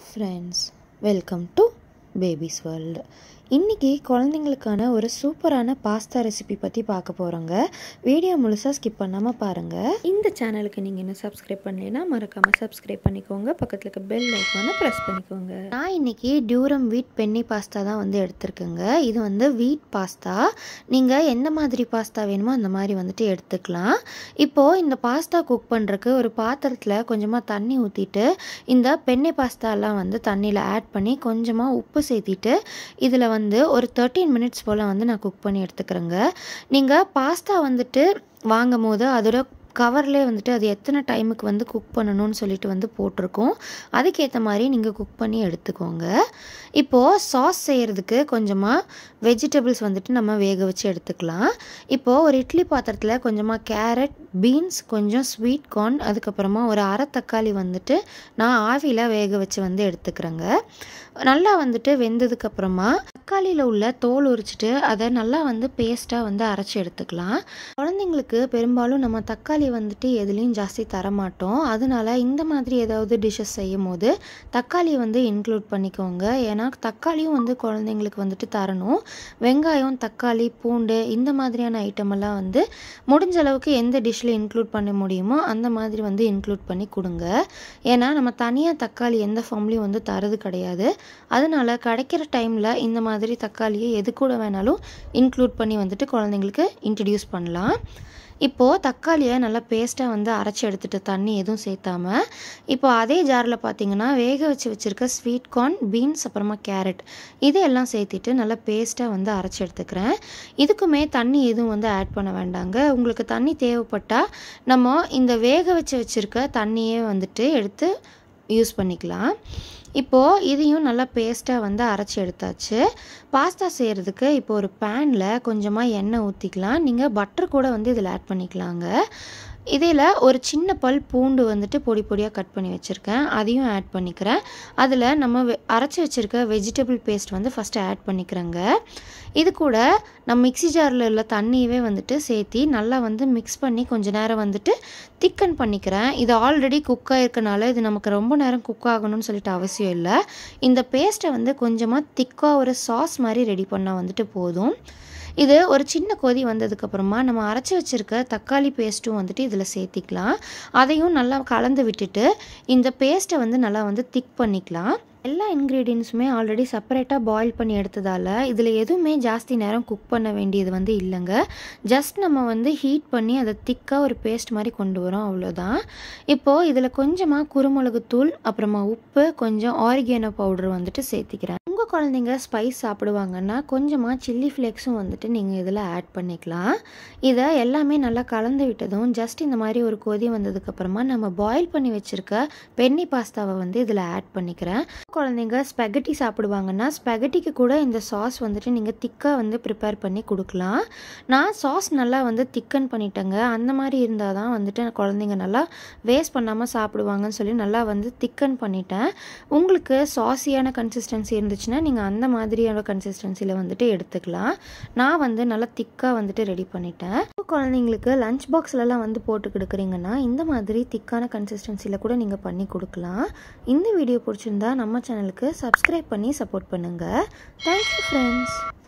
friends welcome to baby's world இன்றைக்கி குழந்தைங்களுக்கான ஒரு சூப்பரான பாஸ்தா ரெசிபி பற்றி பார்க்க போகிறோங்க வீடியோ முழுசாக ஸ்கிப் பண்ணாமல் பாருங்கள் இந்த சேனலுக்கு நீங்கள் இன்னும் சப்ஸ்கிரைப் பண்ணலைன்னா மறக்காமல் சப்ஸ்கிரைப் பண்ணிக்கோங்க பக்கத்தில் இருக்க பெல் ஐக்கானை ப்ரெஸ் பண்ணிக்கோங்க நான் இன்றைக்கி டியூரம் வீட் பென்னி பாஸ்தா தான் வந்து எடுத்துருக்கேங்க இது வந்து வீட் பாஸ்தா நீங்கள் எந்த மாதிரி பாஸ்தா வேணுமோ அந்த மாதிரி வந்துட்டு எடுத்துக்கலாம் இப்போது இந்த பாஸ்தா குக் பண்ணுறக்கு ஒரு பாத்திரத்தில் கொஞ்சமாக தண்ணி ஊற்றிட்டு இந்த பெண்ணை பாஸ்தாலாம் வந்து தண்ணியில் ஆட் பண்ணி கொஞ்சமாக உப்பு சேர்த்திட்டு இதில் வந்து வந்து ஒரு தேர்ட்டீன் மினிட்ஸ் போல் வந்து நான் குக் பண்ணி எடுத்துக்கிறேங்க நீங்கள் பாஸ்தா வந்துட்டு வாங்கும் போது அதோட கவர்லேயே வந்துட்டு அது எத்தனை டைமுக்கு வந்து குக் பண்ணணும்னு சொல்லிட்டு வந்து போட்டிருக்கோம் அதுக்கேற்ற மாதிரி நீங்கள் குக் பண்ணி எடுத்துக்கோங்க இப்போது சாஸ் செய்கிறதுக்கு கொஞ்சமாக வெஜிடபிள்ஸ் வந்துட்டு நம்ம வேக வச்சு எடுத்துக்கலாம் இப்போது ஒரு இட்லி பாத்திரத்தில் கொஞ்சமாக கேரட் பீன்ஸ் கொஞ்சம் ஸ்வீட் கார்ன் அதுக்கப்புறமா ஒரு அரை தக்காளி வந்துட்டு நான் ஆவியில் வேக வச்சு வந்து எடுத்துக்கிறேங்க நல்லா வந்துட்டு வெந்ததுக்கப்புறமா தக்காளியில் உள்ள தோல் உரிச்சிட்டு அதை நல்லா வந்து பேஸ்ட்டாக வந்து அரைச்சி எடுத்துக்கலாம் குழந்தைங்களுக்கு பெரும்பாலும் நம்ம தக்காளி வந்துட்டு எதுலேயும் ஜாஸ்தி தரமாட்டோம் அதனால் இந்த மாதிரி ஏதாவது டிஷ்ஷஸ் செய்யும் போது தக்காளியை வந்து இன்க்ளூட் பண்ணிக்கோங்க ஏன்னா தக்காளியும் வந்து குழந்தைங்களுக்கு வந்துட்டு தரணும் வெங்காயம் தக்காளி பூண்டு இந்த மாதிரியான ஐட்டம் எல்லாம் வந்து முடிஞ்ச அளவுக்கு எந்த டிஷ்ஷில் இன்க்ளூட் பண்ண முடியுமோ அந்த மாதிரி வந்து இன்க்ளூட் பண்ணி கொடுங்க ஏன்னா நம்ம தனியாக தக்காளி எந்த ஃபார்ம்லேயும் வந்து தரது கிடையாது அதனால் கிடைக்கிற டைமில் இந்த மாதிரி தக்காளியை எது கூட வேணாலும் இன்க்ளூட் பண்ணி வந்துட்டு குழந்தைங்களுக்கு இன்ட்ரடியூஸ் பண்ணலாம் இப்போது தக்காளியை நல்லா பேஸ்ட்டாக வந்து அரைச்சி எடுத்துகிட்டு தண்ணி எதுவும் சேர்த்தாம இப்போ அதே ஜாரில் பார்த்தீங்கன்னா வேக வச்சு வச்சுருக்க ஸ்வீட் கார்ன் பீன்ஸ் அப்புறமா கேரட் இதையெல்லாம் சேர்த்திட்டு நல்லா பேஸ்ட்டாக வந்து அரைச்சி எடுத்துக்கிறேன் இதுக்குமே தண்ணி எதுவும் வந்து ஆட் பண்ண வேண்டாங்க உங்களுக்கு தண்ணி தேவைப்பட்டால் நம்ம இந்த வேக வச்சு வச்சுருக்க தண்ணியே வந்துட்டு எடுத்து யூஸ் பண்ணிக்கலாம் இப்போது இதையும் நல்லா பேஸ்ட்டாக வந்து அரைச்சி எடுத்தாச்சு பாஸ்தா செய்கிறதுக்கு இப்போ ஒரு பேனில் கொஞ்சமாக எண்ணெய் ஊற்றிக்கலாம் நீங்கள் பட்டர் கூட வந்து இதில் ஆட் பண்ணிக்கலாங்க இதில் ஒரு சின்ன பல் பூண்டு வந்துட்டு பொடி பொடியாக கட் பண்ணி வச்சுருக்கேன் அதையும் ஆட் பண்ணிக்கிறேன் அதில் நம்ம அரைச்சி வச்சுருக்க வெஜிடபிள் பேஸ்ட் வந்து ஃபஸ்ட்டு ஆட் பண்ணிக்கிறேங்க இது கூட நம்ம மிக்சி ஜாரில் உள்ள தண்ணியவே வந்துட்டு சேர்த்தி நல்லா வந்து மிக்ஸ் பண்ணி கொஞ்ச நேரம் வந்துட்டு திக்கன் பண்ணிக்கிறேன் இது ஆல்ரெடி குக் ஆகிருக்கனால இது நமக்கு ரொம்ப நேரம் குக் ஆகணும்னு சொல்லிட்டு அவசியம் இல்லை இந்த பேஸ்ட்டை வந்து கொஞ்சமாக திக்காக ஒரு சாஸ் மாதிரி ரெடி பண்ணால் வந்துட்டு போதும் இது ஒரு சின்ன கொதி வந்ததுக்கப்புறமா நம்ம அரைச்சி வச்சுருக்க தக்காளி பேஸ்ட்டும் வந்துட்டு இதில் சேர்த்திக்கலாம் அதையும் நல்லா கலந்து விட்டுட்டு இந்த பேஸ்ட்டை வந்து நல்லா வந்து திக் பண்ணிக்கலாம் எல்லா இன்க்ரீடியன்ஸுமே ஆல்ரெடி செப்பரேட்டாக பாயில் பண்ணி எடுத்ததால் இதில் எதுவுமே ஜாஸ்தி நேரம் குக் பண்ண வேண்டியது வந்து இல்லைங்க ஜஸ்ட் நம்ம வந்து ஹீட் பண்ணி அதை திக்காக ஒரு பேஸ்ட் மாதிரி கொண்டு வரோம் அவ்வளோதான் இப்போது இதில் கொஞ்சமாக குருமிளகுத்தூள் அப்புறமா உப்பு கொஞ்சம் ஆரிகேனோ பவுடர் வந்துட்டு சேர்த்திக்கிறேன் குழந்தைங்க ஸ்பைஸ் சாப்பிடுவாங்கன்னா கொஞ்சமாக சில்லி ஃப்ளேக்ஸும் வந்துட்டு நீங்கள் இதில் ஆட் பண்ணிக்கலாம் இதை எல்லாமே நல்லா கலந்து விட்டதும் ஜஸ்ட் இந்த மாதிரி ஒரு கொதி வந்ததுக்கப்புறமா நம்ம பாயில் பண்ணி வச்சுருக்க பென்னி பாஸ்தாவை வந்து இதில் ஆட் பண்ணிக்கிறேன் குழந்தைங்க ஸ்பெகட்டி சாப்பிடுவாங்கன்னா ஸ்பெகட்டிக்கு கூட இந்த சாஸ் வந்துட்டு நீங்கள் திக்காக வந்து ப்ரிப்பேர் பண்ணி கொடுக்கலாம் நான் சாஸ் நல்லா வந்து திக்கன் பண்ணிட்டேங்க அந்த மாதிரி இருந்தால் தான் வந்துட்டு குழந்தைங்க நல்லா வேஸ்ட் பண்ணாமல் சாப்பிடுவாங்கன்னு சொல்லி நல்லா வந்து திக்கன் பண்ணிட்டேன் உங்களுக்கு சாஸியான கன்சிஸ்டன்சி இருந்துச்சுன்னா நீங்கள் அந்த மாதிரியான கன்சிஸ்டன்சியில் வந்துட்டு எடுத்துக்கலாம் நான் வந்து நல்லா திக்காக வந்துட்டு ரெடி பண்ணிட்டேன் குழந்தைங்களுக்கு லஞ்ச் பாக்ஸ்லலாம் வந்து போட்டு கொடுக்குறீங்கன்னா இந்த மாதிரி திக்கான கன்சிஸ்டன்சியில் கூட நீங்கள் பண்ணி கொடுக்கலாம் இந்த வீடியோ பிடிச்சிருந்தா நம்ம சேனலுக்கு சப்ஸ்கிரைப் பண்ணி சப்போர்ட் பண்ணுங்கள் தேங்க்யூ ஃப்ரெண்ட்ஸ்